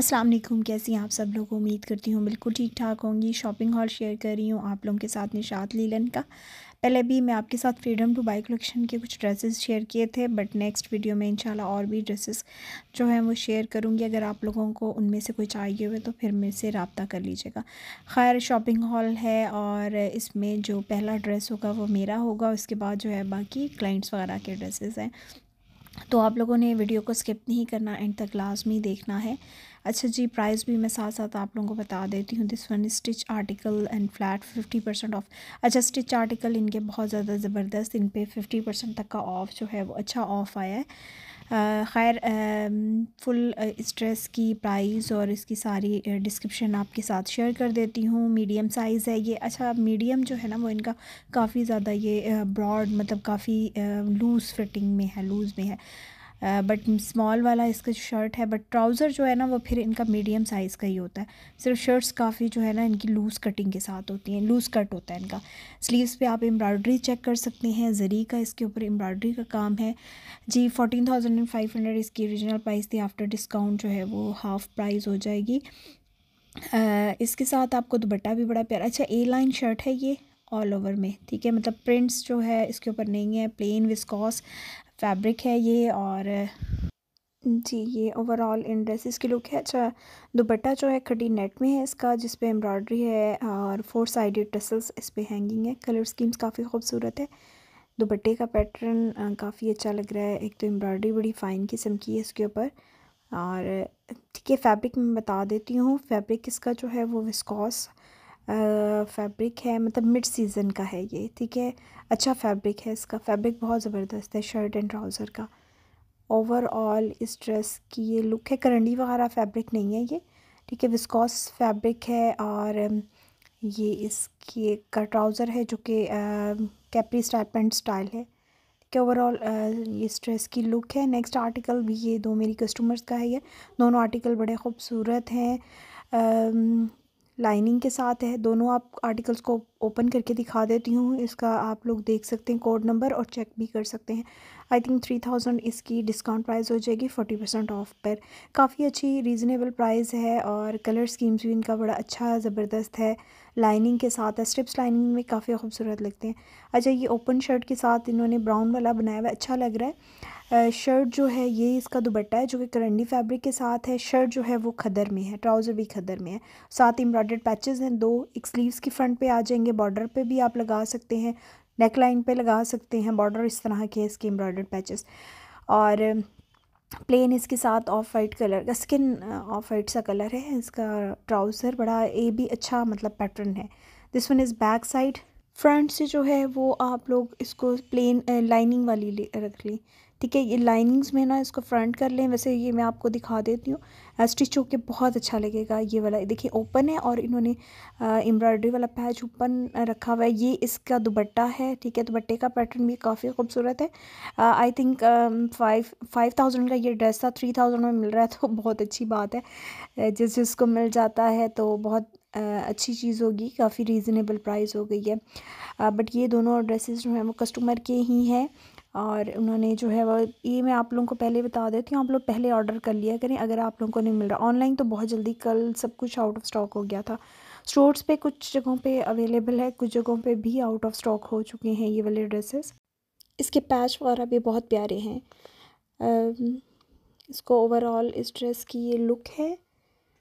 अस्सलाम वालेकुम कैसी हैं आप सब लोग उम्मीद करती हूँ बिल्कुल ठीक ठाक होंगी शॉपिंग हॉल शेयर कर रही हूँ आप लोगों के साथ निशात लीलन का पहले भी मैं आपके साथ फ्रीडम टू बाई कलेक्शन के कुछ ड्रेसेस शेयर किए थे बट नेक्स्ट वीडियो में इंशाल्लाह और भी ड्रेसेस जो हैं वो शेयर करूँगी अगर आप लोगों को उनमें से कोई चाहिए हुए तो फिर मेरे से रबता कर लीजिएगा खैर शॉपिंग हॉल है और इसमें जो पहला ड्रेस होगा वो मेरा होगा उसके बाद जो है बाकी क्लाइंट्स वगैरह के ड्रेसेस हैं तो आप लोगों ने वीडियो को स्किप नहीं करना एंड तक लाजमी देखना है अच्छा जी प्राइस भी मैं साथ साथ आप लोगों को बता देती हूँ this one stitch article and flat fifty percent off अच्छा स्टिच आर्टिकल इनके बहुत ज़्यादा ज़बरदस्त इन पर फिफ्टी परसेंट तक का ऑफ़ जो है वो अच्छा ऑफ़ आया है खैर फुल स्ट्रेस की प्राइस और इसकी सारी डिस्क्रिप्शन आपके साथ शेयर कर देती हूँ मीडियम साइज़ है ये अच्छा मीडियम जो है ना वो इनका काफ़ी ज़्यादा ये ब्रॉड मतलब काफ़ी लूज़ फिटिंग में है लूज़ में है बट स्मॉल वाला इसका शर्ट है बट ट्राउज़र जो है ना वो फिर इनका मीडियम साइज़ का ही होता है सिर्फ शर्ट्स काफ़ी जो है ना इनकी लूज़ कटिंग के साथ होती हैं लूज़ कट होता है इनका स्लीव्स पे आप एम्ब्रॉयडरी चेक कर सकते हैं जरी का इसके ऊपर एम्ब्रॉयडरी का काम है जी fourteen thousand and five hundred इसकी ओरिजिनल प्राइस थी आफ्टर डिस्काउंट जो है वो हाफ़ प्राइज़ हो जाएगी आ, इसके साथ आपको दुपट्टा भी बड़ा प्यारा अच्छा ए लाइन शर्ट है ये ऑल ओवर में ठीक है मतलब प्रिंट्स जो है इसके ऊपर नहीं है प्लेन विस्कॉस फैब्रिक है ये और जी ये ओवरऑल इन ड्रेसेस की लुक है अच्छा दुपट्टा जो है खड़ी नेट में है इसका जिस पे एम्ब्रॉयडरी है और फोर साइडेड टसल्स इस पे हैंगिंग है कलर स्कीम्स काफ़ी खूबसूरत है दुपट्टे का पैटर्न काफ़ी अच्छा लग रहा है एक तो एम्ब्रॉयडरी बड़ी फ़ाइन किस्म की है इसके ऊपर और ठीक है फैब्रिक मैं बता देती हूँ फैब्रिक इसका जो है वो विस्कॉस फैब्रिक है मतलब मिड सीज़न का है ये ठीक है अच्छा फैब्रिक है इसका फैब्रिक बहुत ज़बरदस्त है शर्ट एंड ट्राउज़र का ओवरऑल इस ड्रेस की ये लुक है करंडी वगैरह फैब्रिक नहीं है ये ठीक है विस्कॉस फैब्रिक है और ये इसके का ट्राउज़र है जो कि कैपरी स्टाइल पेंट स्टाइल है ठीक है ओवरऑल इस ड्रेस की लुक है नेक्स्ट आर्टिकल भी ये दो मेरी कस्टमर्स का है ये दोनों आर्टिकल बड़े खूबसूरत हैं लाइनिंग के साथ है दोनों आप आर्टिकल्स को ओपन करके दिखा देती हूँ इसका आप लोग देख सकते हैं कोड नंबर और चेक भी कर सकते हैं आई थिंक थ्री थाउजेंड इसकी डिस्काउंट प्राइस हो जाएगी फोर्टी परसेंट ऑफ पर काफ़ी अच्छी रीज़नेबल प्राइस है और कलर स्कीम्स भी इनका बड़ा अच्छा ज़बरदस्त है लाइनिंग के साथ है स्ट्रिप्स लाइनिंग में काफ़ी खूबसूरत लगते हैं अच्छा ये ओपन शर्ट के साथ इन्होंने ब्राउन वाला बनाया हुआ अच्छा लग रहा है शर्ट जो है ये इसका दुबट्टा है जो कि करंडी फैब्रिक के साथ है शर्ट जो है वो खदर में है ट्राउज़र भी खदर में है साथ एम्ब्रॉयडर्ड पैचेस हैं दो एक स्लीव्स की फ्रंट पे आ जाएंगे बॉर्डर पे भी आप लगा सकते हैं नेक लाइन पे लगा सकते हैं बॉर्डर इस तरह के इसके एम्ब्रॉयडर्ड पैचेस और प्लेन इसके साथ ऑफ वाइट कलर का स्किन ऑफ वाइट सा कलर है इसका ट्राउज़र बड़ा ए भी अच्छा मतलब पैटर्न है this one is back side front से जो है वो आप लोग इसको प्लेन लाइनिंग वाली रख ली ठीक है ये लाइनिंग्स में ना इसको फ्रंट कर लें वैसे ये मैं आपको दिखा देती हूँ स्टिच होकर बहुत अच्छा लगेगा ये वाला देखिए ओपन है और इन्होंने एम्ब्रॉयडरी वाला पैच ओपन रखा हुआ है ये इसका दुबट्टा है ठीक है दुबट्टे का पैटर्न भी काफ़ी खूबसूरत है I think five five thousand का ये ड्रेस था थ्री थाउजेंड में मिल रहा है तो बहुत अच्छी बात है जिस जिसको मिल जाता है तो बहुत अच्छी चीज़ होगी काफ़ी रीज़नेबल प्राइस हो गई है बट ये दोनों ड्रेसेस जो हैं वो कस्टमर के ही हैं और उन्होंने जो है वो ये मैं आप लोगों को पहले बता देती हूँ आप लोग पहले ऑर्डर कर लिया करें अगर आप लोगों को नहीं मिल रहा ऑनलाइन तो बहुत जल्दी कल सब कुछ आउट ऑफ स्टॉक हो गया था स्टोर्स पे कुछ जगहों पे अवेलेबल है कुछ जगहों पे भी आउट ऑफ स्टॉक हो चुके हैं ये वाले ड्रेसेस इसके पैच वगैरह भी बहुत प्यारे हैं इसको ओवरऑल इस ड्रेस की ये लुक है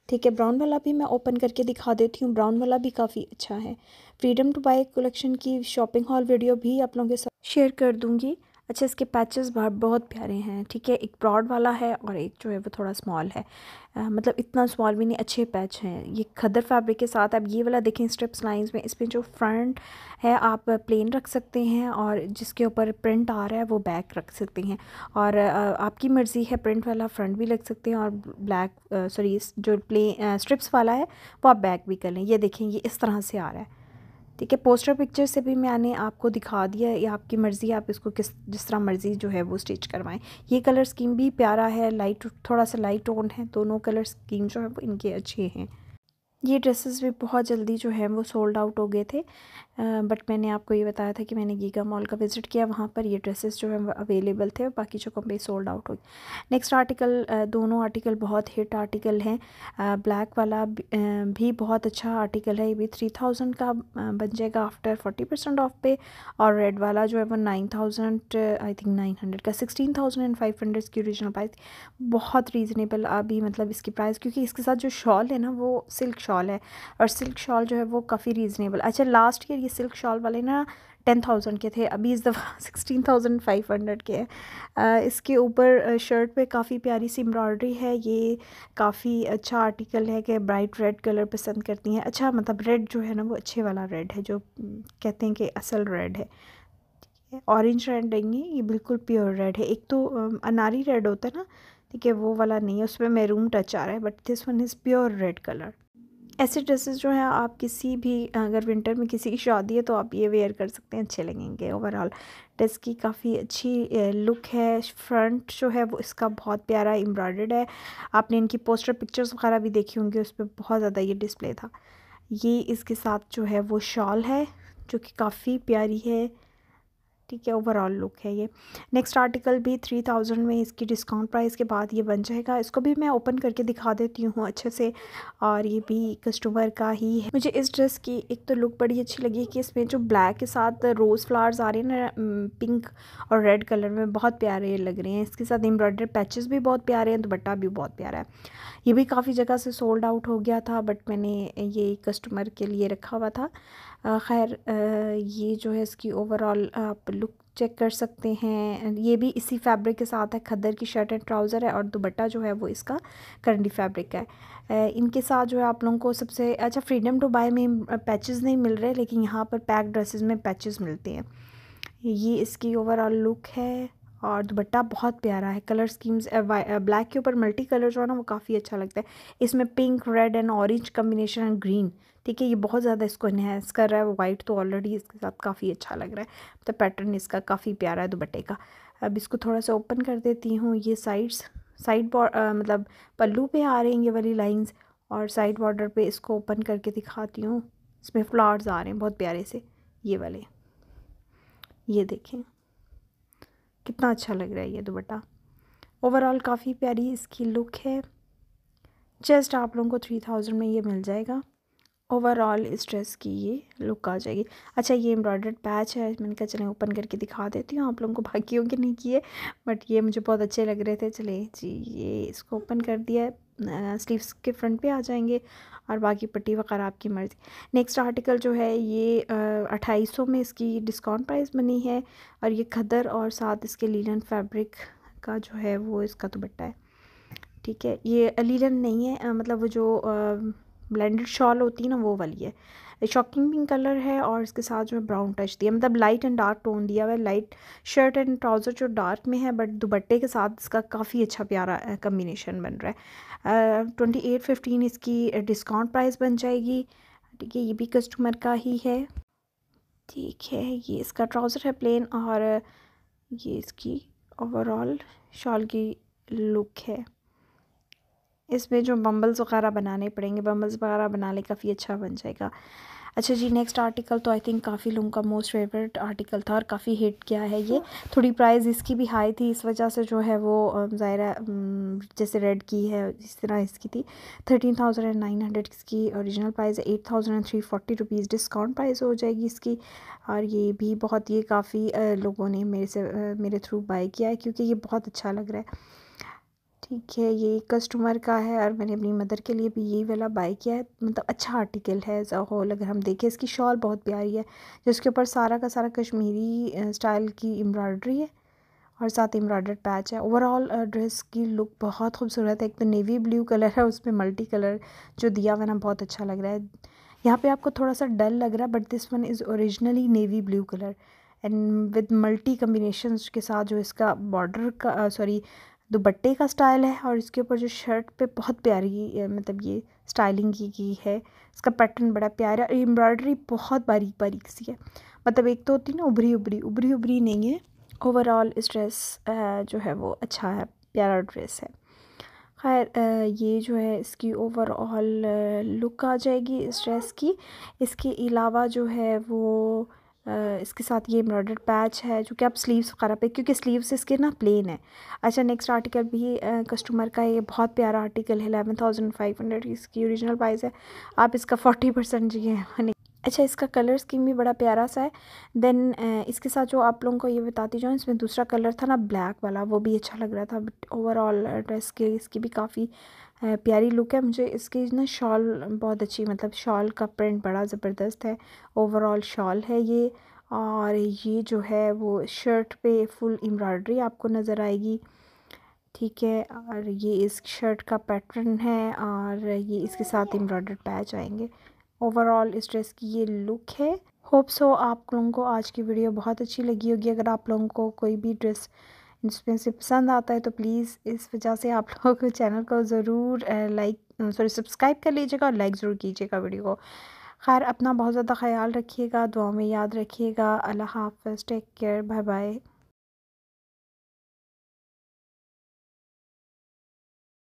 ठीक है ब्राउन वाला भी मैं ओपन करके दिखा देती हूँ ब्राउन वाला भी काफ़ी अच्छा है फ्रीडम टू बाई कलेक्शन की शॉपिंग हॉल वीडियो भी आप लोगों के साथ शेयर कर दूँगी अच्छा इसके पैचेस बहुत प्यारे हैं ठीक है एक ब्रॉड वाला है और एक जो है वो थोड़ा स्मॉल है आ, मतलब इतना स्मॉल भी नहीं अच्छे पैच हैं ये खदर फैब्रिक के साथ आप ये वाला देखें स्ट्रिप्स लाइंस में इसमें जो फ्रंट है आप प्लेन रख सकते हैं और जिसके ऊपर प्रिंट आ रहा है वो बैक रख सकते हैं और आपकी मर्ज़ी है प्रिंट वाला फ्रंट भी रख सकते हैं और ब्लैक सॉरी जो प्ले स्ट्रिप्स वाला है वो आप बैक भी कर लें ये देखें ये इस तरह से आ रहा है ठीक है पोस्टर पिक्चर से भी मैंने आपको दिखा दिया है ये आपकी मर्ज़ी आप इसको किस जिस तरह मर्ज़ी जो है वो स्टिच करवाएं ये कलर स्कीम भी प्यारा है लाइट थोड़ा सा लाइट टोन है दोनों कलर स्कीम जो है वो इनके अच्छे हैं ये ड्रेसेस भी बहुत जल्दी जो है वो सोल्ड आउट हो गए थे बट मैंने आपको ये बताया था कि मैंने गीगा मॉल का विज़िट किया वहाँ पर ये ड्रेसेस जो है अवेलेबल थे और बाकी जो कंपनी सोल्ड आउट हो गए नेक्स्ट आर्टिकल दोनों आर्टिकल बहुत हिट आर्टिकल हैं ब्लैक वाला भी बहुत अच्छा आर्टिकल है ये भी थ्री थाउजेंड का बन जाएगा आफ्टर फोर्टी परसेंट ऑफ पे और रेड वाला जो है वो nine thousand I think nine hundred का sixteen thousand and five hundred की ओरिजिनल प्राइस बहुत रीज़नेबल अभी मतलब इसकी प्राइस क्योंकि इसके साथ जो शॉल है ना वो सिल्क शॉल शॉल है और सिल्क शॉल जो है वो काफ़ी रीज़नेबल अच्छा लास्ट ईयर ये सिल्क शॉल वाले ना टेन थाउजेंड के थे अभी इस दफ़ा सिक्सटीन थाउजेंड फाइव हंड्रेड के हैं इसके ऊपर शर्ट पे काफ़ी प्यारी सी एम्ब्रॉयडरी है ये काफ़ी अच्छा आर्टिकल है कि ब्राइट रेड कलर पसंद करती हैं अच्छा मतलब रेड जो है ना वो अच्छे वाला रेड है जो कहते हैं कि असल रेड है ऑरेंज रेड नहीं है ये बिल्कुल प्योर रेड है एक तो अनारी रेड होता है ना ठीक है वो वाला नहीं है उसमें मैरूम टच आ रहा है but this one is pure red colour ऐसे ड्रेसेस जो हैं आप किसी भी अगर विंटर में किसी की शादी है तो आप ये वेयर कर सकते हैं अच्छे लगेंगे ओवरऑल ड्रेस की काफ़ी अच्छी लुक है फ्रंट जो है वो इसका बहुत प्यारा एम्ब्रॉयडर्ड है आपने इनकी पोस्टर पिक्चर्स वगैरह भी देखी होंगी उस पर बहुत ज़्यादा ये डिस्प्ले था ये इसके साथ जो है वो शॉल है जो कि काफ़ी प्यारी है ठीक है ओवरऑल लुक है ये नेक्स्ट आर्टिकल भी थ्री थाउजेंड में इसकी डिस्काउंट प्राइस के बाद ये बन जाएगा इसको भी मैं ओपन करके दिखा देती हूँ अच्छे से और ये भी कस्टमर का ही है मुझे इस ड्रेस की एक तो लुक बड़ी अच्छी लगी कि इसमें जो ब्लैक के साथ रोज़ फ्लावर्स आ रहे हैं ना पिंक और रेड कलर में बहुत प्यारे लग रहे हैं इसके साथ एम्ब्रॉयडर पैचेस भी बहुत प्यारे हैं दुपट्टा भी बहुत प्यारा है ये भी काफ़ी जगह से सोल्ड आउट हो गया था बट मैंने ये कस्टमर के लिए रखा हुआ था खैर ये जो है इसकी ओवरऑल आप लुक चेक कर सकते हैं ये भी इसी फैब्रिक के साथ है खद्दर की शर्ट एंड ट्राउज़र है और दुबट्टा जो है वो इसका करंडी फैब्रिक है इनके साथ जो है आप लोगों को सबसे अच्छा फ्रीडम टू बाय में पैचेस नहीं मिल रहे लेकिन यहाँ पर पैक ड्रेसेस में पैचेस मिलते हैं ये इसकी ओवरऑल लुक है और दुपट्टा बहुत प्यारा है कलर स्कीम्स ब्लैक के ऊपर मल्टी कलर जो है ना वो काफ़ी अच्छा लगता है इसमें pink red and orange combination and green ठीक है ये बहुत ज़्यादा इसको इन्हेंस कर रहा है वो वाइट तो ऑलरेडी इसके साथ काफ़ी अच्छा लग रहा है मतलब तो पैटर्न इसका काफ़ी प्यारा है दुपट्टे का अब इसको थोड़ा सा ओपन कर देती हूँ ये साइड्स साइड मतलब पल्लू पर आ रहे हैं ये वाली लाइन्स और साइड बॉर्डर पर इसको ओपन करके दिखाती हूँ इसमें फ्लावर्स आ रहे हैं बहुत प्यारे से ये वाले ये देखें कितना अच्छा लग रहा है ये दुपट्टा ओवरऑल काफ़ी प्यारी इसकी लुक है जस्ट आप लोगों को थ्री थाउजेंड में ये मिल जाएगा ओवरऑल इस ड्रेस की ये लुक आ जाएगी अच्छा ये एम्ब्रॉयडर्ड पैच है मैंने कहा चले ओपन करके दिखा देती हूँ आप लोगों को बाकी होंगे नहीं किए बट ये मुझे बहुत अच्छे लग रहे थे चले जी ये इसको ओपन कर दिया है स्लीव्स के फ्रंट पे आ जाएंगे और बाकी पट्टी वगैरह आपकी मर्ज़ी नेक्स्ट आर्टिकल जो है ये सौ में इसकी डिस्काउंट प्राइस बनी है और ये खदर और साथ इसके लीलन फैब्रिक का जो है वो इसका दुपट्टा है ठीक है ये लीलन नहीं है मतलब वो जो ब्लेंडेड शॉल होती है ना वो वाली है शॉकिंग पिंक कलर है और इसके साथ जो है ब्राउन टच दिया मतलब लाइट एंड डार्क टोन दिया हुआ है लाइट शर्ट एंड ट्राउज़र जो डार्क में है बट दुपट्टे के साथ इसका काफ़ी अच्छा प्यारा कम्बिनेशन बन रहा है ट्वेंटी एट फिफ्टीन इसकी डिस्काउंट प्राइस बन जाएगी ठीक है ये भी कस्टमर का ही है ठीक है ये इसका ट्राउज़र है प्लेन और ये इसकी ओवरऑल शॉल की लुक है इसमें जो बम्बल्स वगैरह बनाने पड़ेंगे बम्बल्स वगैरह बनाने काफ़ी अच्छा बन जाएगा अच्छा जी नेक्स्ट आर्टिकल तो आई थिंक काफ़ी लोगों का मोस्ट फेवरेट आर्टिकल था और काफ़ी हिट किया है ये थोड़ी प्राइस इसकी भी हाई थी इस वजह से जो है वो ज़ाहरा जैसे रेड की है इस तरह इसकी थी thirteen thousand and nine hundred इसकी औरिजिनल प्राइस है eight thousand and three forty rupees discount price हो जाएगी इसकी और ये भी बहुत ये काफ़ी लोगों ने मेरे से मेरे थ्रू बाय किया है क्योंकि ये बहुत अच्छा लग रहा है ठीक है ये कस्टमर का है और मैंने अपनी मदर के लिए भी यही वाला बाई किया है मतलब अच्छा आर्टिकल है एज अ होल अगर हम देखें इसकी शॉल बहुत प्यारी है जिसके ऊपर सारा का सारा कश्मीरी स्टाइल की एम्ब्रॉयडरी है और साथ एम्ब्रॉयडर्ड पैच है ओवरऑल ड्रेस की लुक बहुत खूबसूरत है एक तो नेवी ब्लू कलर है उस पर मल्टी कलर जो दिया हुआ ना बहुत अच्छा लग रहा है यहाँ पे आपको थोड़ा सा डल लग रहा है but this one is originally navy blue colour and with multi combination के साथ जो इसका बॉर्डर का सॉरी दुपट्टे का स्टाइल है और इसके ऊपर जो शर्ट पे बहुत प्यारी मतलब ये स्टाइलिंग की गई है इसका पैटर्न बड़ा प्यारा और एम्ब्रॉयडरी बहुत बारीक बारीक सी है मतलब एक तो होती ना उभरी उभरी उभरी उभरी नहीं है ओवरऑल इस ड्रेस जो है वो अच्छा है प्यारा ड्रेस है खैर ये जो है इसकी ओवरऑल लुक आ जाएगी इस ड्रेस की इसके अलावा जो है वो इसके साथ ये एम्ब्रॉयडर्ड पैच है जो कि आप स्लीव्स वगैरह पे क्योंकि स्लीव्स इसके ना प्लेन है अच्छा नेक्स्ट आर्टिकल भी कस्टमर का ये बहुत प्यारा आर्टिकल है एलेवन थाउजेंड फाइव हंड्रेड इसकी ओरिजिनल प्राइस है आप इसका फोर्टी परसेंट जी है अच्छा इसका कलर स्कीम भी बड़ा प्यारा सा है देन इसके साथ जो आप लोगों को ये बताती जाऊँ इसमें दूसरा कलर था ना ब्लैक वाला वो भी अच्छा लग रहा था बट ओवरऑल ड्रेस के इसकी भी काफ़ी प्यारी लुक है मुझे इसकी ना शॉल बहुत अच्छी मतलब शॉल का प्रिंट बड़ा ज़बरदस्त है ओवरऑल शॉल है ये और ये जो है वो शर्ट पे फुल एम्ब्रॉयडरी आपको नज़र आएगी ठीक है और ये इस शर्ट का पैटर्न है और ये इसके साथ एम्ब्रॉयडर पैच आएंगे ओवरऑल इस ड्रेस की ये लुक है होप सो आप लोगों को आज की वीडियो बहुत अच्छी लगी होगी अगर आप लोगों को कोई भी ड्रेस जिसमें से पसंद आता है तो प्लीज़ इस वजह से आप लोग चैनल को ज़रूर लाइक सॉरी सब्सक्राइब कर लीजिएगा और लाइक ज़रूर कीजिएगा वीडियो को खैर अपना बहुत ज़्यादा ख्याल रखिएगा दुआ में याद रखिएगा अल्लाह हाफ टेक केयर बाय बाय